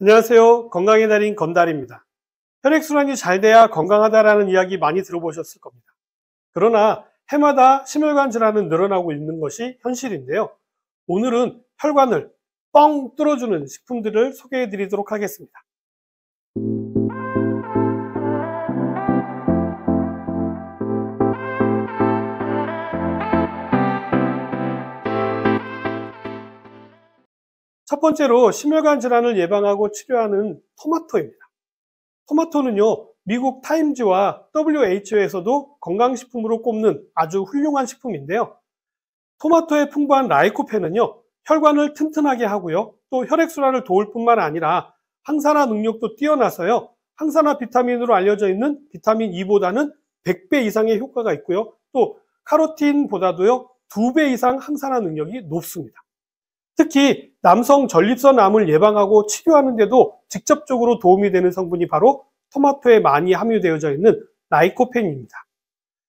안녕하세요. 건강의 달인 건달입니다. 혈액순환이 잘 돼야 건강하다라는 이야기 많이 들어보셨을 겁니다. 그러나 해마다 심혈관 질환은 늘어나고 있는 것이 현실인데요. 오늘은 혈관을 뻥 뚫어주는 식품들을 소개해 드리도록 하겠습니다. 첫 번째로 심혈관 질환을 예방하고 치료하는 토마토입니다. 토마토는요, 미국 타임즈와 WHO에서도 건강식품으로 꼽는 아주 훌륭한 식품인데요. 토마토에 풍부한 라이코펜은요, 혈관을 튼튼하게 하고요, 또 혈액순환을 도울 뿐만 아니라 항산화 능력도 뛰어나서요, 항산화 비타민으로 알려져 있는 비타민 E보다는 100배 이상의 효과가 있고요, 또 카로틴보다도요, 2배 이상 항산화 능력이 높습니다. 특히 남성 전립선 암을 예방하고 치료하는 데도 직접적으로 도움이 되는 성분이 바로 토마토에 많이 함유되어져 있는 라이코펜입니다.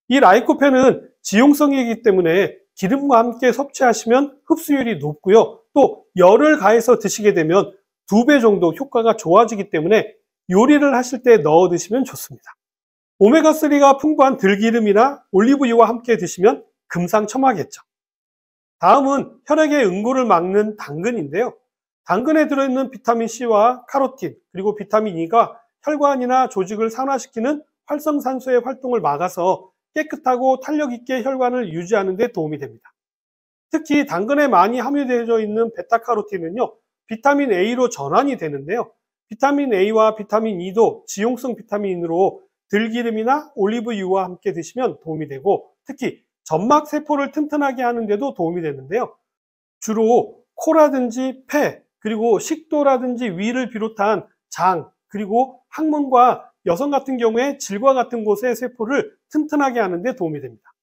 이 라이코펜은 지용성이기 때문에 기름과 함께 섭취하시면 흡수율이 높고요. 또 열을 가해서 드시게 되면 두 배 정도 효과가 좋아지기 때문에 요리를 하실 때 넣어 드시면 좋습니다. 오메가3가 풍부한 들기름이나 올리브유와 함께 드시면 금상첨화겠죠. 다음은 혈액의 응고를 막는 당근인데요. 당근에 들어있는 비타민C와 카로틴, 그리고 비타민 E가 혈관이나 조직을 산화시키는 활성산소의 활동을 막아서 깨끗하고 탄력있게 혈관을 유지하는 데 도움이 됩니다. 특히 당근에 많이 함유되어 있는 베타카로틴은요. 비타민 A로 전환이 되는데요. 비타민 A와 비타민 E도 지용성 비타민으로 들기름이나 올리브유와 함께 드시면 도움이 되고 특히 점막 세포를 튼튼하게 하는데도 도움이 되는데요. 주로 코라든지 폐, 그리고 식도라든지 위를 비롯한 장, 그리고 항문과 여성 같은 경우에 질과 같은 곳의 세포를 튼튼하게 하는데 도움이 됩니다.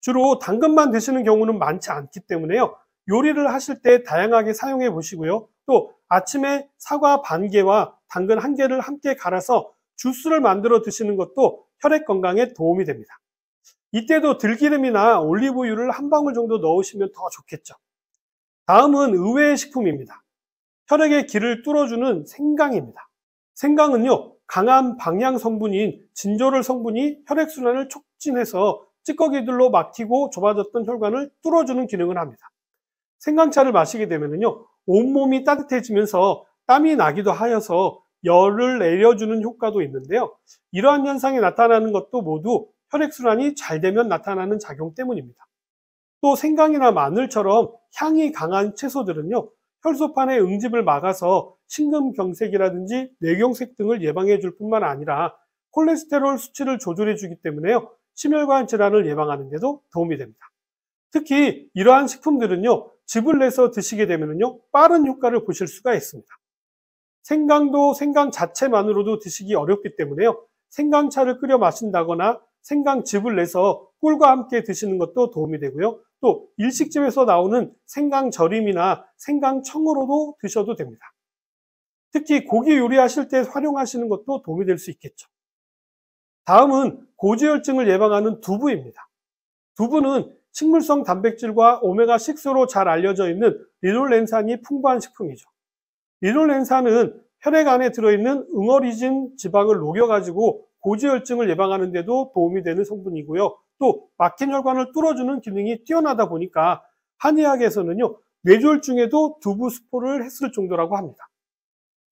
주로 당근만 드시는 경우는 많지 않기 때문에요. 요리를 하실 때 다양하게 사용해 보시고요. 또 아침에 사과 반 개와 당근 한 개를 함께 갈아서 주스를 만들어 드시는 것도 혈액 건강에 도움이 됩니다. 이때도 들기름이나 올리브유를 한 방울 정도 넣으시면 더 좋겠죠. 다음은 의외의 식품입니다. 혈액의 기를 뚫어주는 생강입니다. 생강은요, 강한 방향 성분인 진저롤 성분이 혈액순환을 촉진해서 찌꺼기들로 막히고 좁아졌던 혈관을 뚫어주는 기능을 합니다. 생강차를 마시게 되면요, 온몸이 따뜻해지면서 땀이 나기도 하여서 열을 내려주는 효과도 있는데요. 이러한 현상이 나타나는 것도 모두 혈액순환이 잘 되면 나타나는 작용 때문입니다. 또 생강이나 마늘처럼 향이 강한 채소들은요, 혈소판의 응집을 막아서 심근경색이라든지 뇌경색 등을 예방해 줄 뿐만 아니라 콜레스테롤 수치를 조절해 주기 때문에요, 심혈관 질환을 예방하는 데도 도움이 됩니다. 특히 이러한 식품들은요, 즙을 내서 드시게 되면요, 빠른 효과를 보실 수가 있습니다. 생강도 생강 자체만으로도 드시기 어렵기 때문에요, 생강차를 끓여 마신다거나 생강즙을 내서 꿀과 함께 드시는 것도 도움이 되고요. 또 일식집에서 나오는 생강절임이나 생강청으로도 드셔도 됩니다. 특히 고기 요리하실 때 활용하시는 것도 도움이 될 수 있겠죠. 다음은 고지혈증을 예방하는 두부입니다. 두부는 식물성 단백질과 오메가6로 잘 알려져 있는 리놀렌산이 풍부한 식품이죠. 리놀렌산은 혈액 안에 들어있는 응어리진 지방을 녹여가지고 고지혈증을 예방하는 데도 도움이 되는 성분이고요. 또 막힌 혈관을 뚫어주는 기능이 뛰어나다 보니까 한의학에서는요. 뇌졸중에도 두부 스포를 했을 정도라고 합니다.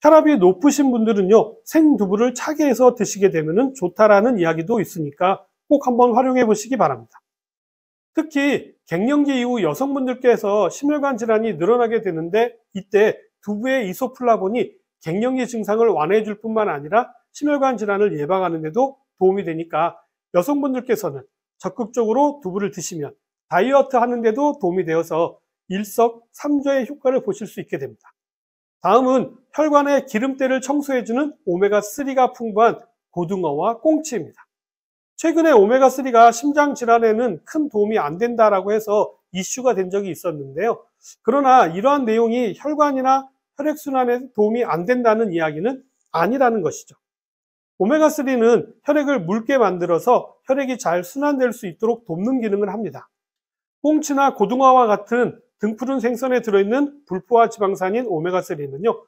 혈압이 높으신 분들은요. 생두부를 차게 해서 드시게 되면 좋다라는 이야기도 있으니까 꼭 한번 활용해 보시기 바랍니다. 특히 갱년기 이후 여성분들께서 심혈관 질환이 늘어나게 되는데 이때 두부의 이소플라본이 갱년기 증상을 완화해 줄 뿐만 아니라 심혈관 질환을 예방하는 데도 도움이 되니까 여성분들께서는 적극적으로 두부를 드시면 다이어트 하는데도 도움이 되어서 일석삼조의 효과를 보실 수 있게 됩니다. 다음은 혈관의 기름때를 청소해주는 오메가3가 풍부한 고등어와 꽁치입니다. 최근에 오메가3가 심장 질환에는 큰 도움이 안 된다라고 해서 이슈가 된 적이 있었는데요. 그러나 이러한 내용이 혈관이나 혈액순환에 도움이 안 된다는 이야기는 아니라는 것이죠. 오메가3는 혈액을 묽게 만들어서 혈액이 잘 순환될 수 있도록 돕는 기능을 합니다. 꽁치나 고등어와 같은 등푸른 생선에 들어있는 불포화 지방산인 오메가3는요.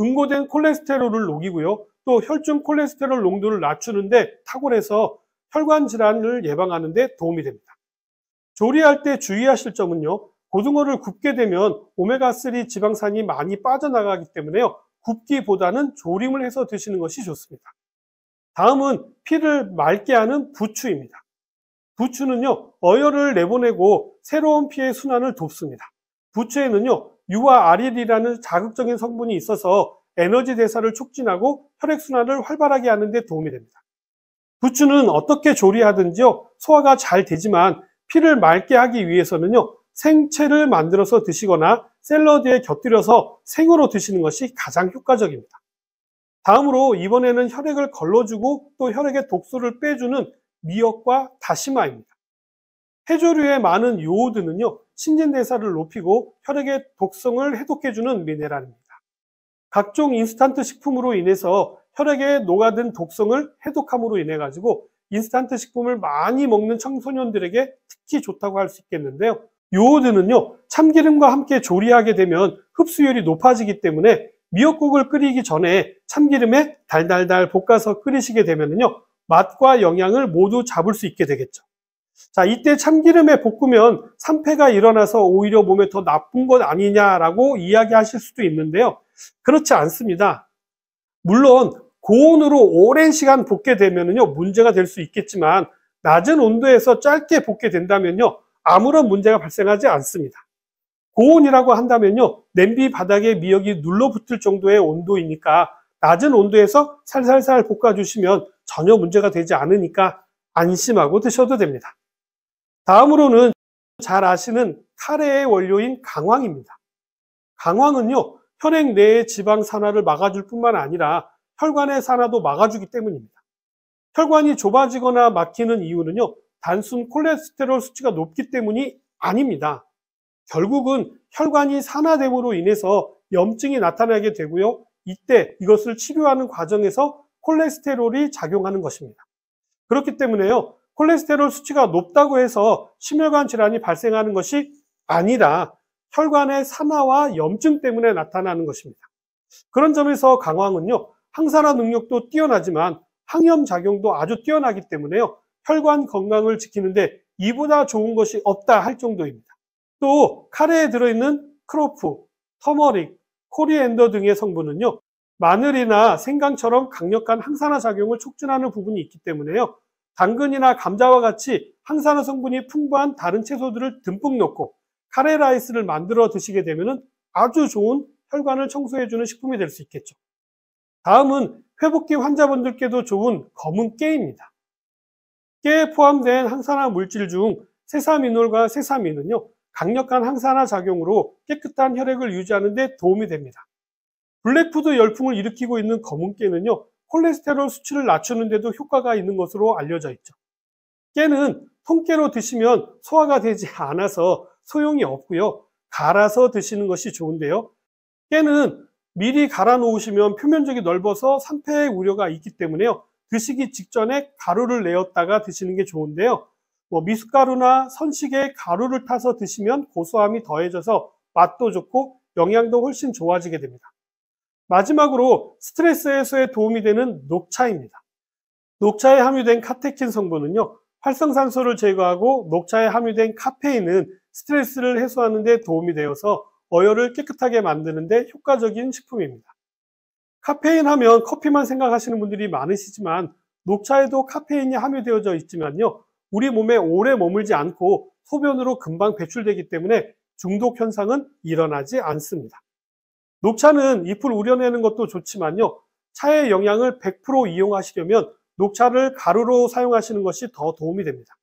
응고된 콜레스테롤을 녹이고요. 또 혈중 콜레스테롤 농도를 낮추는데 탁월해서 혈관 질환을 예방하는 데 도움이 됩니다. 조리할 때 주의하실 점은요. 고등어를 굽게 되면 오메가3 지방산이 많이 빠져나가기 때문에요. 굽기보다는 조림을 해서 드시는 것이 좋습니다. 다음은 피를 맑게 하는 부추입니다. 부추는요, 어혈을 내보내고 새로운 피의 순환을 돕습니다. 부추에는요, 유와 아릴이라는 자극적인 성분이 있어서 에너지 대사를 촉진하고 혈액순환을 활발하게 하는 데 도움이 됩니다. 부추는 어떻게 조리하든지요, 소화가 잘 되지만 피를 맑게 하기 위해서는요, 생채를 만들어서 드시거나 샐러드에 곁들여서 생으로 드시는 것이 가장 효과적입니다. 다음으로 이번에는 혈액을 걸러주고 또 혈액의 독소를 빼주는 미역과 다시마입니다. 해조류에 많은 요오드는요, 신진대사를 높이고 혈액의 독성을 해독해주는 미네랄입니다. 각종 인스턴트 식품으로 인해서 혈액에 녹아든 독성을 해독함으로 인해 가지고 인스턴트 식품을 많이 먹는 청소년들에게 특히 좋다고 할 수 있겠는데요. 요오드는요 참기름과 함께 조리하게 되면 흡수율이 높아지기 때문에 미역국을 끓이기 전에 참기름에 달달달 볶아서 끓이시게 되면요. 맛과 영양을 모두 잡을 수 있게 되겠죠. 자, 이때 참기름에 볶으면 산패가 일어나서 오히려 몸에 더 나쁜 것 아니냐라고 이야기하실 수도 있는데요. 그렇지 않습니다. 물론 고온으로 오랜 시간 볶게 되면요. 문제가 될 수 있겠지만 낮은 온도에서 짧게 볶게 된다면요. 아무런 문제가 발생하지 않습니다. 고온이라고 한다면요. 냄비 바닥에 미역이 눌러붙을 정도의 온도이니까 낮은 온도에서 살살살 볶아주시면 전혀 문제가 되지 않으니까 안심하고 드셔도 됩니다. 다음으로는 잘 아시는 카레의 원료인 강황입니다. 강황은요. 혈액 내의 지방 산화를 막아줄 뿐만 아니라 혈관의 산화도 막아주기 때문입니다. 혈관이 좁아지거나 막히는 이유는요. 단순 콜레스테롤 수치가 높기 때문이 아닙니다. 결국은 혈관이 산화됨으로 인해서 염증이 나타나게 되고요. 이때 이것을 치료하는 과정에서 콜레스테롤이 작용하는 것입니다. 그렇기 때문에요. 콜레스테롤 수치가 높다고 해서 심혈관 질환이 발생하는 것이 아니라 혈관의 산화와 염증 때문에 나타나는 것입니다. 그런 점에서 강황은요. 항산화 능력도 뛰어나지만 항염 작용도 아주 뛰어나기 때문에요. 혈관 건강을 지키는데 이보다 좋은 것이 없다 할 정도입니다. 또 카레에 들어있는 크로프, 터머릭, 코리엔더 등의 성분은요. 마늘이나 생강처럼 강력한 항산화 작용을 촉진하는 부분이 있기 때문에요. 당근이나 감자와 같이 항산화 성분이 풍부한 다른 채소들을 듬뿍 넣고 카레라이스를 만들어 드시게 되면 아주 좋은 혈관을 청소해주는 식품이 될 수 있겠죠. 다음은 회복기 환자분들께도 좋은 검은 깨입니다. 깨에 포함된 항산화 물질 중 세사민올과 세사민은요. 강력한 항산화 작용으로 깨끗한 혈액을 유지하는 데 도움이 됩니다. 블랙푸드 열풍을 일으키고 있는 검은깨는요. 콜레스테롤 수치를 낮추는 데도 효과가 있는 것으로 알려져 있죠. 깨는 통깨로 드시면 소화가 되지 않아서 소용이 없고요. 갈아서 드시는 것이 좋은데요. 깨는 미리 갈아 놓으시면 표면적이 넓어서 산패의 우려가 있기 때문에요. 드시기 직전에 가루를 내었다가 드시는 게 좋은데요. 뭐 미숫가루나 선식에 가루를 타서 드시면 고소함이 더해져서 맛도 좋고 영양도 훨씬 좋아지게 됩니다. 마지막으로 스트레스 해소에 도움이 되는 녹차입니다. 녹차에 함유된 카테킨 성분은요. 활성산소를 제거하고 녹차에 함유된 카페인은 스트레스를 해소하는 데 도움이 되어서 어혈을 깨끗하게 만드는 데 효과적인 식품입니다. 카페인 하면 커피만 생각하시는 분들이 많으시지만 녹차에도 카페인이 함유되어 있지만요. 우리 몸에 오래 머물지 않고 소변으로 금방 배출되기 때문에 중독 현상은 일어나지 않습니다. 녹차는 잎을 우려내는 것도 좋지만요. 차의 영양을 100% 이용하시려면 녹차를 가루로 사용하시는 것이 더 도움이 됩니다.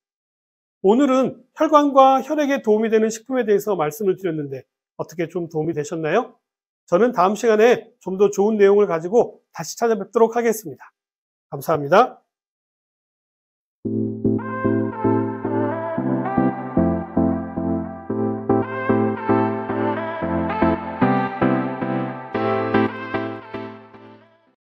오늘은 혈관과 혈액에 도움이 되는 식품에 대해서 말씀을 드렸는데 어떻게 좀 도움이 되셨나요? 저는 다음 시간에 좀 더 좋은 내용을 가지고 다시 찾아뵙도록 하겠습니다. 감사합니다.